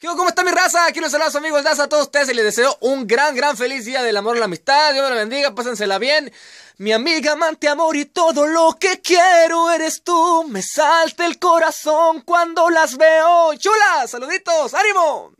¿Cómo está mi raza? Aquí los saludos amigos Daza a todos ustedes y les deseo un gran, gran feliz día del amor y la amistad. Dios me bendiga, pásensela bien. Mi amiga, amante, amor y todo lo que quiero eres tú. Me salta el corazón cuando las veo. ¡Chulas! ¡Saluditos! ¡Ánimo!